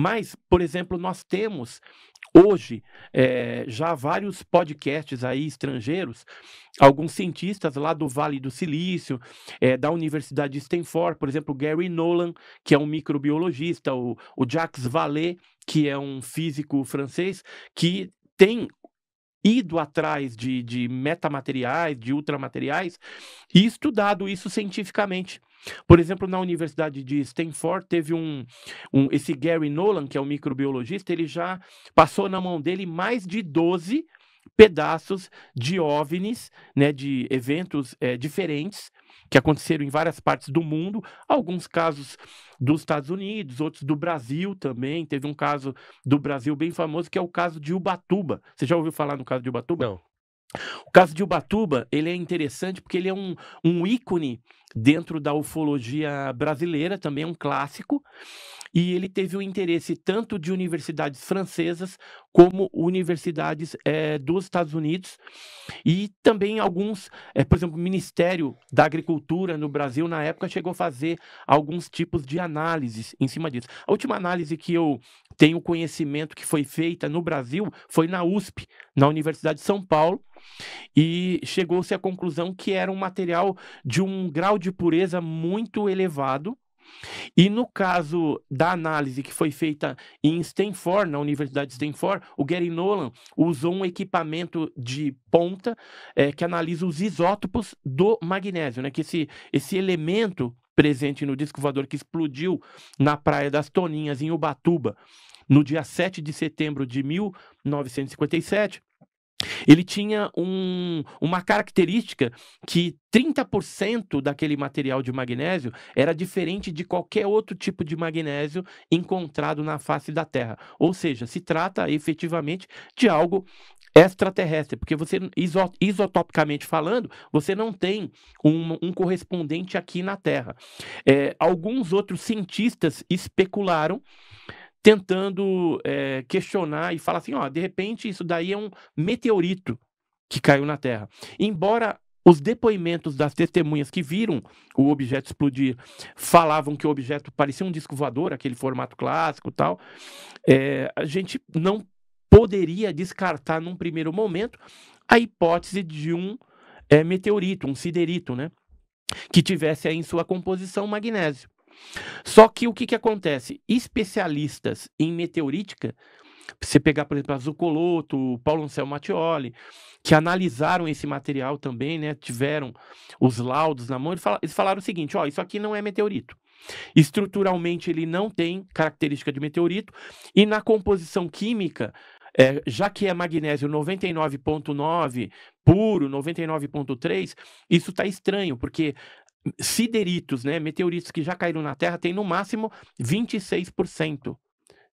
Mas, por exemplo, nós temos hoje é, já vários podcasts aí estrangeiros, alguns cientistas lá do Vale do Silício, é, da Universidade de Stanford, por exemplo, Gary Nolan, que é um microbiologista, o, o Jacques Vallée, que é um físico francês, que tem ido atrás de, de metamateriais, de ultramateriais, e estudado isso cientificamente. Por exemplo, na Universidade de Stanford, teve um, um, Esse Gary Nolan, que é um microbiologista, ele já passou na mão dele mais de 12 pedaços de OVNIs, né, de eventos é, diferentes que aconteceram em várias partes do mundo, alguns casos dos Estados Unidos, outros do Brasil também. Teve um caso do Brasil bem famoso, que é o caso de Ubatuba. Você já ouviu falar no caso de Ubatuba? Não. O caso de Ubatuba, ele é interessante porque ele é um, um ícone dentro da ufologia brasileira, também é um clássico e ele teve o interesse tanto de universidades francesas como universidades é, dos Estados Unidos e também alguns, é, por exemplo, o Ministério da Agricultura no Brasil na época chegou a fazer alguns tipos de análises em cima disso. A última análise que eu tenho conhecimento que foi feita no Brasil foi na USP, na Universidade de São Paulo, e chegou-se à conclusão que era um material de um grau de pureza muito elevado e no caso da análise que foi feita em Stanford, na Universidade de Stanford, o Gary Nolan usou um equipamento de ponta é, que analisa os isótopos do magnésio, né? Que esse, esse elemento presente no disco voador que explodiu na Praia das Toninhas, em Ubatuba, no dia 7 de setembro de 1957, ele tinha um, uma característica que 30% daquele material de magnésio era diferente de qualquer outro tipo de magnésio encontrado na face da Terra. Ou seja, se trata efetivamente de algo extraterrestre, porque você, iso, isotopicamente falando, você não tem um, um correspondente aqui na Terra. É, alguns outros cientistas especularam tentando é, questionar e falar assim: ó, de repente isso daí é um meteorito que caiu na Terra. Embora os depoimentos das testemunhas que viram o objeto explodir falavam que o objeto parecia um disco voador, aquele formato clássico tal, é, a gente não poderia descartar num primeiro momento a hipótese de um é, meteorito, um siderito, né? Que tivesse aí em sua composição magnésio. Só que o que, que acontece? Especialistas em meteorítica, você pegar, por exemplo, a Zucoloto, Paulo Anselmo Mattioli, que analisaram esse material também, né? Tiveram os laudos na mão, eles falaram o seguinte: ó, isso aqui não é meteorito. Estruturalmente ele não tem característica de meteorito, e na composição química, é, já que é magnésio 99,9 puro, 99,3, isso está estranho, porque sideritos, né, meteoritos que já caíram na Terra, tem no máximo 26%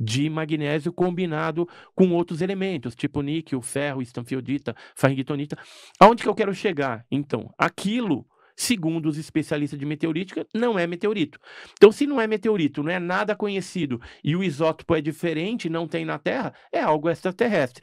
de magnésio combinado com outros elementos, tipo níquel, ferro, estanfiodita, farringtonita. Aonde que eu quero chegar? Então, aquilo segundo os especialistas de meteorítica, não é meteorito. Então, se não é meteorito, não é nada conhecido e o isótopo é diferente, não tem na Terra, é algo extraterrestre.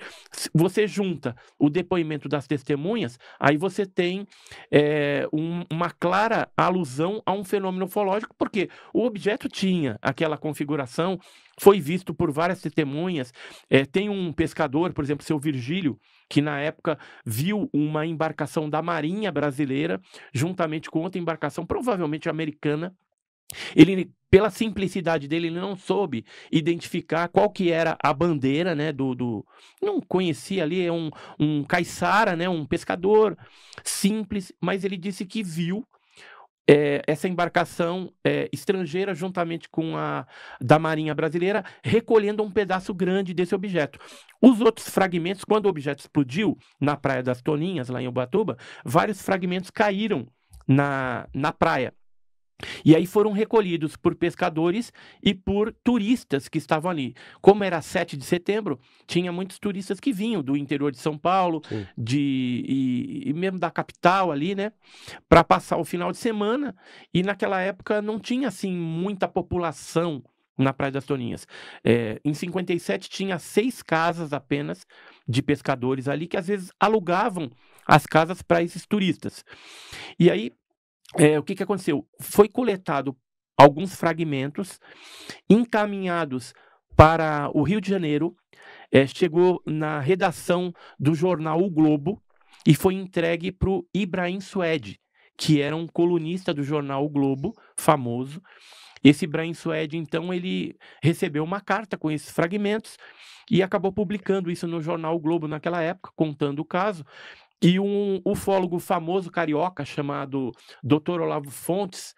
Você junta o depoimento das testemunhas, aí você tem é, um, uma clara alusão a um fenômeno ufológico, porque o objeto tinha aquela configuração, foi visto por várias testemunhas. É, tem um pescador, por exemplo, seu Virgílio, que na época viu uma embarcação da Marinha Brasileira, juntamente com outra embarcação, provavelmente americana. Ele, pela simplicidade dele, ele não soube identificar qual que era a bandeira, né, do... do... Não conhecia ali, é um, um caiçara, né, um pescador simples, mas ele disse que viu é, essa embarcação é, estrangeira, juntamente com a da Marinha Brasileira, recolhendo um pedaço grande desse objeto. Os outros fragmentos, quando o objeto explodiu na Praia das Toninhas, lá em Ubatuba, vários fragmentos caíram na, na praia. E aí foram recolhidos por pescadores e por turistas que estavam ali. Como era 7 de setembro, tinha muitos turistas que vinham do interior de São Paulo, de e, e, mesmo da capital ali, né, para passar o final de semana. E naquela época não tinha assim muita população na Praia das Toninhas. É, em 57 tinha seis casas apenas de pescadores ali que às vezes alugavam as casas para esses turistas. E aí é, o que, que aconteceu? Foi coletado alguns fragmentos encaminhados para o Rio de Janeiro, é, chegou na redação do jornal O Globo e foi entregue para o Ibrahim Suede, que era um colunista do jornal O Globo, famoso. Esse Ibrahim Suede, então, ele recebeu uma carta com esses fragmentos e acabou publicando isso no jornal o Globo naquela época, contando o caso. E um ufólogo famoso carioca chamado Dr. Olavo Fontes,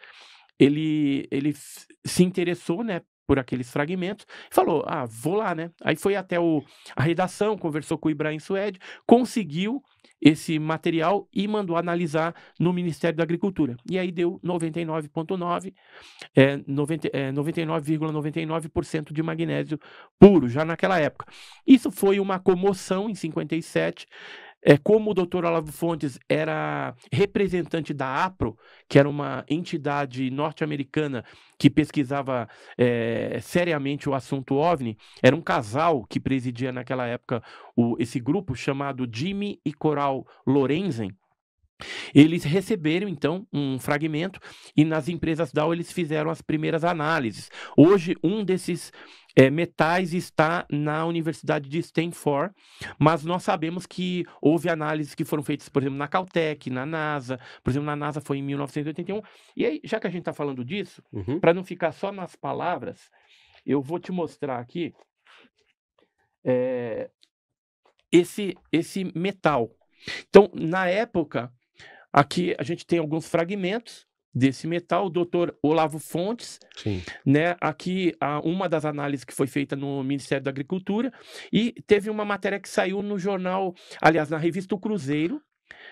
ele, ele se interessou, né, por aqueles fragmentos, falou: "Ah, vou lá, né?". Aí foi até o, a redação, conversou com o Ibrahim Suede, conseguiu esse material e mandou analisar no Ministério da Agricultura. E aí deu 99,9%, é, 99,99% é, 99 de magnésio puro, já naquela época. Isso foi uma comoção em 57, é, como o doutor Olavo Fontes era representante da APRO, que era uma entidade norte-americana que pesquisava é, seriamente o assunto OVNI, era um casal que presidia naquela época o, esse grupo chamado Jimmy e Coral Lorenzen, eles receberam então um fragmento e nas empresas DAO eles fizeram as primeiras análises. Hoje, um desses é, metais está na Universidade de Stanford, mas nós sabemos que houve análises que foram feitas, por exemplo, na Caltech, na NASA, por exemplo, na NASA foi em 1981. E aí, já que a gente está falando disso, uhum. para não ficar só nas palavras, eu vou te mostrar aqui é, esse, esse metal. Então, na época, aqui a gente tem alguns fragmentos desse metal, o doutor Olavo Fontes, Sim. né? Aqui uma das análises que foi feita no Ministério da Agricultura e teve uma matéria que saiu no jornal, aliás, na revista O Cruzeiro,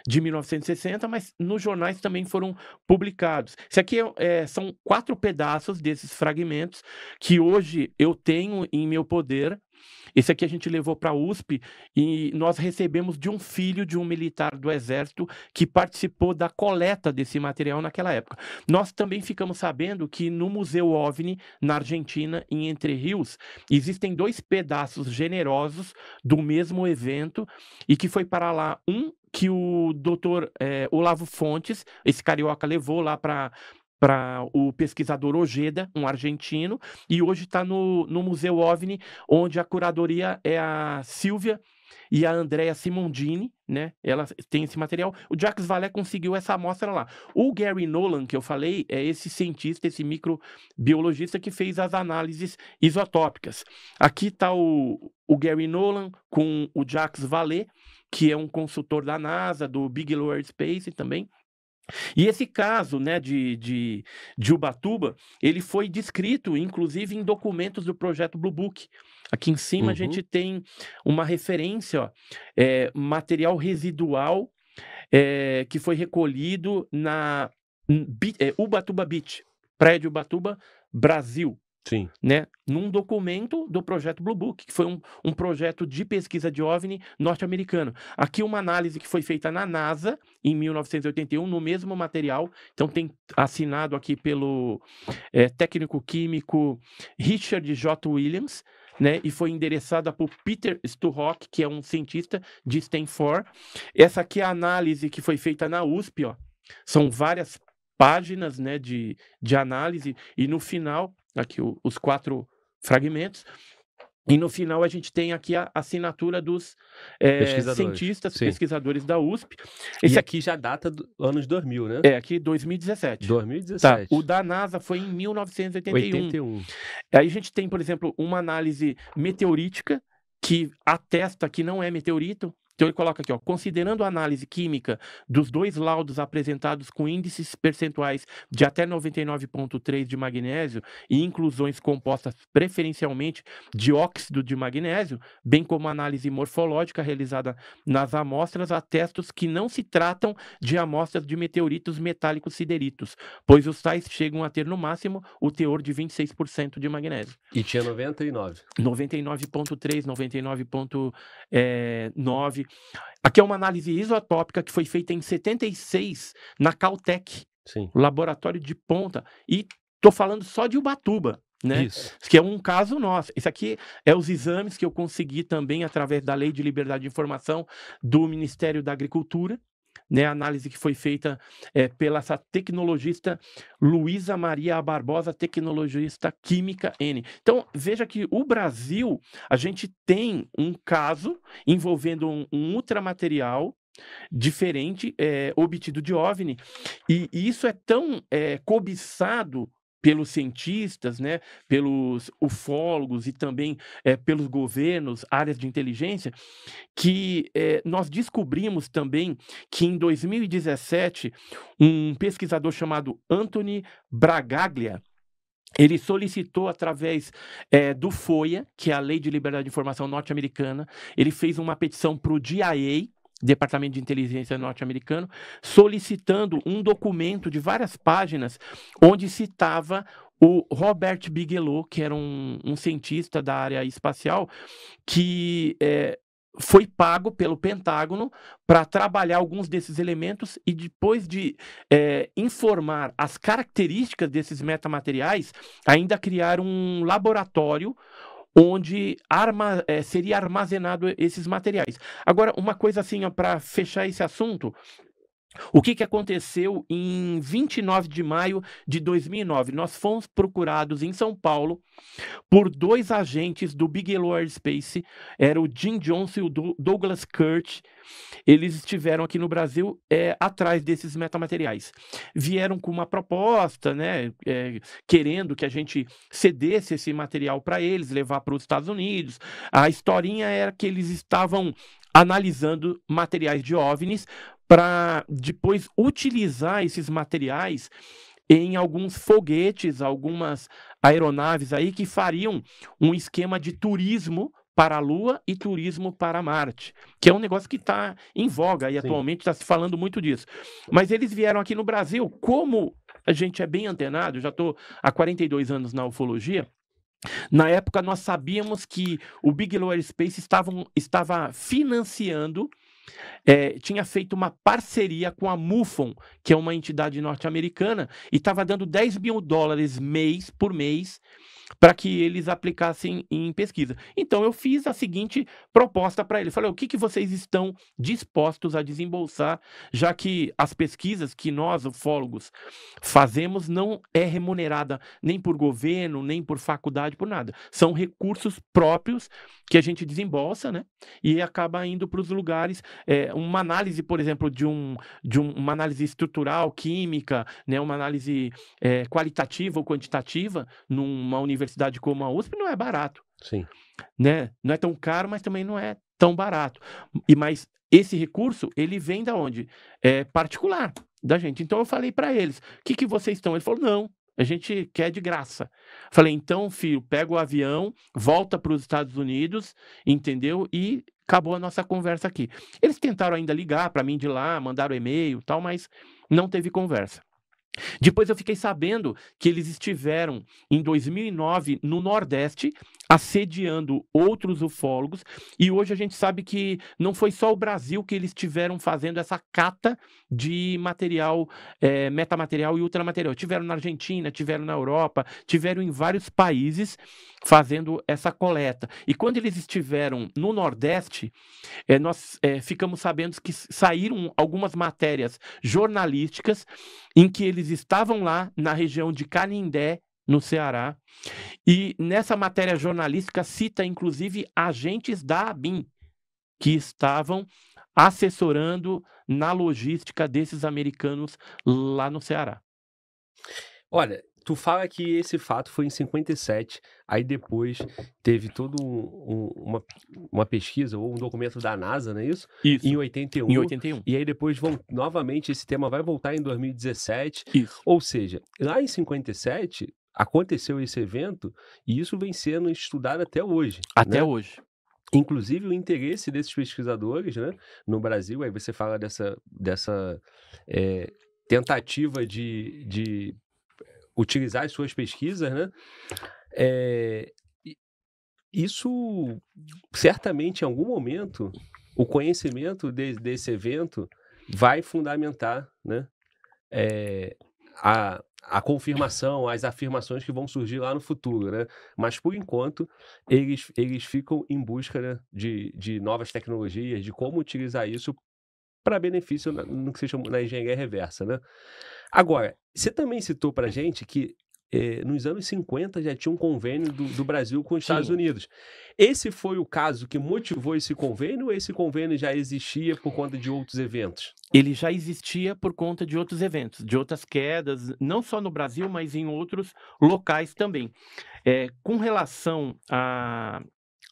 de 1960, mas nos jornais também foram publicados. Isso aqui é, é, são quatro pedaços desses fragmentos que hoje eu tenho em meu poder. Esse aqui a gente levou para a USP e nós recebemos de um filho de um militar do Exército que participou da coleta desse material naquela época. Nós também ficamos sabendo que no Museu OVNI, na Argentina, em Entre Rios, existem dois pedaços generosos do mesmo evento e que foi para lá um que o doutor é, Olavo Fontes, esse carioca, levou lá para para o pesquisador Ojeda, um argentino, e hoje está no, no Museu OVNI, onde a curadoria é a Silvia e a Andrea Simondini, né? Ela tem esse material. O Jacques Vallée conseguiu essa amostra lá. O Gary Nolan, que eu falei, é esse cientista, esse microbiologista que fez as análises isotópicas. Aqui está o, o Gary Nolan com o Jacques Vallée que é um consultor da NASA, do Bigelow Space também. E esse caso né, de, de, de Ubatuba, ele foi descrito, inclusive, em documentos do projeto Blue Book. Aqui em cima uhum. a gente tem uma referência, ó, eh, é, material residual é, que foi recolhido na é, Ubatuba Beach, praia Ubatuba, Brasil. Sim. Né? Num documento do projeto Blue Book, que foi um, um projeto de pesquisa de OVNI norte-americano. Aqui uma análise que foi feita na NASA em 1981, no mesmo material. Então tem assinado aqui pelo é, técnico químico Richard J. Williams, né, e foi endereçada por Peter Sturrock, que é um cientista de Stanford. Essa aqui é a análise que foi feita na USP, ó. São várias páginas, né, de, de análise e no final aqui o, os quatro fragmentos. E no final a gente tem aqui a assinatura dos é, pesquisadores, cientistas, sim. pesquisadores da USP. Esse e aqui já data dos anos 2000, né? É, aqui 2017. 2017. Tá. O da NASA foi em 1981. 81. Aí a gente tem, por exemplo, uma análise meteorítica que atesta que não é meteorito, então ele coloca aqui, ó, considerando a análise química dos dois laudos apresentados com índices percentuais de até 99,3 de magnésio e inclusões compostas preferencialmente de óxido de magnésio, bem como a análise morfológica realizada nas amostras, atestos que não se tratam de amostras de meteoritos metálicos sideritos, pois os tais chegam a ter no máximo o teor de 26% de magnésio. E tinha 99. 99,3, 99,9 aqui é uma análise isotópica que foi feita em 76 na Caltech, Sim. laboratório de ponta. E estou falando só de Ubatuba. Né? Isso. Que é um caso nosso. Isso aqui é os exames que eu consegui também através da Lei de Liberdade de Informação do Ministério da Agricultura, né, a análise que foi feita é, pela essa tecnologista Luísa Maria Barbosa, tecnologista química N. Então, veja que o Brasil, a gente tem um caso envolvendo um, um ultramaterial diferente é, obtido de OVNI, e, e isso é tão é, cobiçado pelos cientistas, né, pelos ufólogos e também é, pelos governos, áreas de inteligência, que é, nós descobrimos também que em 2017 um pesquisador chamado Anthony Bragaglia ele solicitou através é, do FOIA, que é a Lei de Liberdade de Informação norte-americana, ele fez uma petição para o DIA, Departamento de Inteligência norte-americano, solicitando um documento de várias páginas onde citava o Robert Bigelow, que era um, um cientista da área espacial, que é, foi pago pelo Pentágono para trabalhar alguns desses elementos e depois de é, informar as características desses metamateriais, ainda criar um laboratório onde arma, é, seria armazenado esses materiais. Agora, uma coisa assim, para fechar esse assunto, o que, que aconteceu em 29 de maio de 2009? Nós fomos procurados em São Paulo por dois agentes do Bigelow Airspace, era o Jim Johnson e o Douglas Kurt. Eles estiveram aqui no Brasil é, atrás desses metamateriais. Vieram com uma proposta, né, é, querendo que a gente cedesse esse material para eles, levar para os Estados Unidos. A historinha era que eles estavam analisando materiais de OVNIs para depois utilizar esses materiais em alguns foguetes, algumas aeronaves aí que fariam um esquema de turismo para a Lua e turismo para Marte, que é um negócio que está em voga e Sim. atualmente está se falando muito disso. Mas eles vieram aqui no Brasil, como a gente é bem antenado, já estou há 42 anos na ufologia, na época, nós sabíamos que o Bigelow Space estavam, estava financiando é, tinha feito uma parceria com a MUFON, que é uma entidade norte-americana, e estava dando 10 mil dólares mês por mês para que eles aplicassem em pesquisa. Então eu fiz a seguinte proposta para ele. Falei, o que, que vocês estão dispostos a desembolsar, já que as pesquisas que nós, ufólogos, fazemos não é remunerada nem por governo, nem por faculdade, por nada. São recursos próprios que a gente desembolsa, né? E acaba indo para os lugares. É, uma análise, por exemplo, de, um, de um, uma análise estrutural, química, né? uma análise é, qualitativa ou quantitativa numa universidade universidade como a USP não é barato. Sim. Né? Não é tão caro, mas também não é tão barato. E mas esse recurso, ele vem da onde? É particular da gente. Então eu falei para eles: "O que que vocês estão?" Ele falou: "Não, a gente quer de graça. Falei, então, filho, pega o avião, volta para os Estados Unidos, entendeu? E acabou a nossa conversa aqui. Eles tentaram ainda ligar para mim de lá, mandaram e-mail tal, mas não teve conversa. Depois eu fiquei sabendo que eles estiveram em 2009 no Nordeste assediando outros ufólogos, e hoje a gente sabe que não foi só o Brasil que eles tiveram fazendo essa cata de material, é, metamaterial e ultramaterial. Tiveram na Argentina, tiveram na Europa, tiveram em vários países fazendo essa coleta. E quando eles estiveram no Nordeste, é, nós é, ficamos sabendo que saíram algumas matérias jornalísticas em que eles estavam lá na região de Canindé, no Ceará. E nessa matéria jornalística cita inclusive agentes da ABIM que estavam assessorando na logística desses americanos lá no Ceará. Olha, tu fala que esse fato foi em 57, aí depois teve toda um, uma, uma pesquisa ou um documento da NASA, não é isso? Isso. Em 81. Em 81. E aí depois vão, novamente esse tema vai voltar em 2017. Isso. Ou seja, lá em 57 aconteceu esse evento e isso vem sendo estudado até hoje. Até né? hoje. Inclusive o interesse desses pesquisadores né, no Brasil, aí você fala dessa, dessa é, tentativa de, de utilizar as suas pesquisas, né? É, isso certamente em algum momento o conhecimento de, desse evento vai fundamentar né, é, a, a confirmação, as afirmações que vão surgir lá no futuro, né? Mas por enquanto eles, eles ficam em busca né, de, de novas tecnologias, de como utilizar isso para benefício no que se chama na engenharia reversa, né? Agora, você também citou para gente que eh, nos anos 50 já tinha um convênio do, do Brasil com os Sim. Estados Unidos. Esse foi o caso que motivou esse convênio ou esse convênio já existia por conta de outros eventos? Ele já existia por conta de outros eventos, de outras quedas, não só no Brasil, mas em outros locais também. É, com relação a,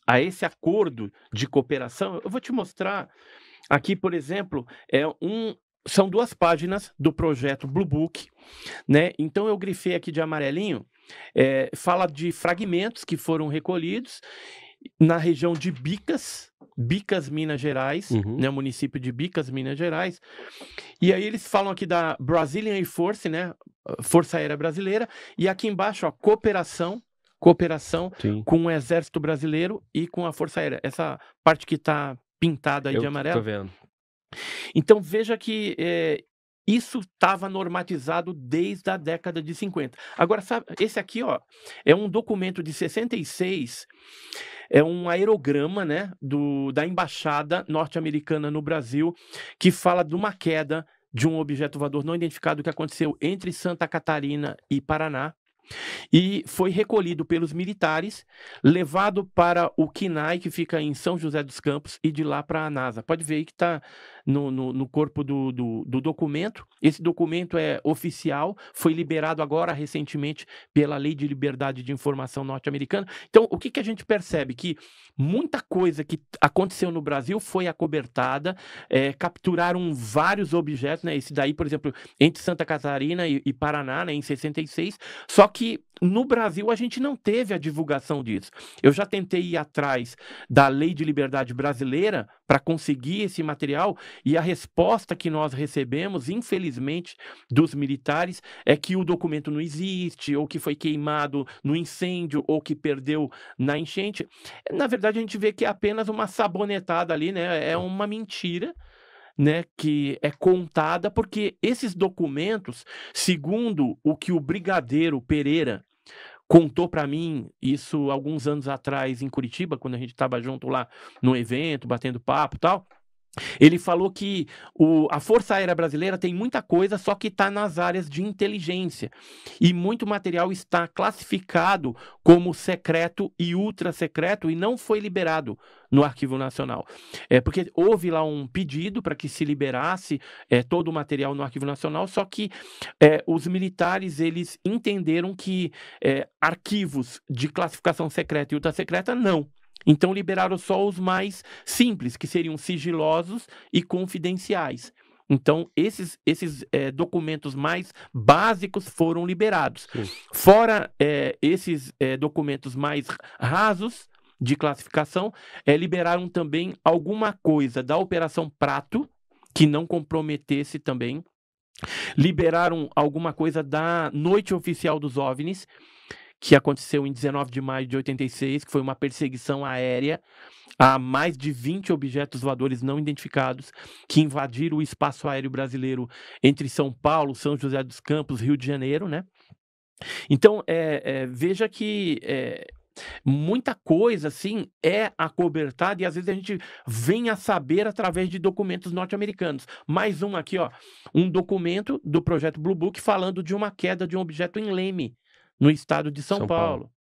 a esse acordo de cooperação, eu vou te mostrar aqui, por exemplo, é um, são duas páginas do projeto Blue Book, né? Então eu grifei aqui de amarelinho, é, fala de fragmentos que foram recolhidos na região de Bicas, Bicas, Minas Gerais, uhum. né, município de Bicas, Minas Gerais. E aí eles falam aqui da Brazilian Air Force, né, Força Aérea Brasileira, e aqui embaixo, ó, cooperação, cooperação Sim. com o Exército Brasileiro e com a Força Aérea. Essa parte que está pintada aí Eu de amarelo. Tô vendo. Então veja que é, isso estava normatizado desde a década de 50. Agora, sabe, esse aqui ó, é um documento de 66, é um aerograma né, do, da embaixada norte-americana no Brasil, que fala de uma queda de um objeto voador não identificado que aconteceu entre Santa Catarina e Paraná, e foi recolhido pelos militares, levado para o Quinai, que fica em São José dos Campos, e de lá para a NASA. Pode ver aí que está no, no, no corpo do, do, do, documento. Esse documento é oficial, foi liberado agora recentemente pela Lei de Liberdade de Informação norte-americana. Então, o que, que a gente percebe? Que muita coisa que aconteceu no Brasil foi acobertada, é, capturaram vários objetos, né? Esse daí, por exemplo, entre Santa Catarina e, e Paraná, né, em 66. Só que no Brasil a gente não teve a divulgação disso. Eu já tentei ir atrás da Lei de Liberdade Brasileira para conseguir esse material. E a resposta que nós recebemos, infelizmente, dos militares é que o documento não existe, ou que foi queimado no incêndio, ou que perdeu na enchente. Na verdade, a gente vê que é apenas uma sabonetada ali, né? É tá. uma mentira. Né, que é contada, porque esses documentos, segundo o que o brigadeiro Pereira contou para mim isso alguns anos atrás em Curitiba, quando a gente estava junto lá no evento, batendo papo e tal. Ele falou que o, a Força Aérea Brasileira tem muita coisa, só que está nas áreas de inteligência. E muito material está classificado como secreto e ultra secreto e não foi liberado no Arquivo Nacional. É porque houve lá um pedido para que se liberasse é, todo o material no Arquivo Nacional, só que é, os militares eles entenderam que é, arquivos de classificação secreta e ultra secreta não então liberaram só os mais simples, que seriam sigilosos e confidenciais. Então, esses, esses é, documentos mais básicos foram liberados. Sim. Fora é, esses é, documentos mais rasos de classificação, liberaram também alguma coisa da Operação Prato, que não comprometesse também. Liberaram alguma coisa da Noite Oficial dos OVNIs, que aconteceu em 19 de maio de 86, que foi uma perseguição aérea a mais de 20 objetos voadores não identificados que invadiram o espaço aéreo brasileiro entre São Paulo, São José dos Campos, Rio de Janeiro, né? Então, é, é, veja que é, muita coisa, assim, é acobertada e às vezes a gente vem a saber através de documentos norte-americanos. Mais um aqui, ó, um documento do projeto Blue Book falando de uma queda de um objeto em Leme, no estado de São, São Paulo. Paulo.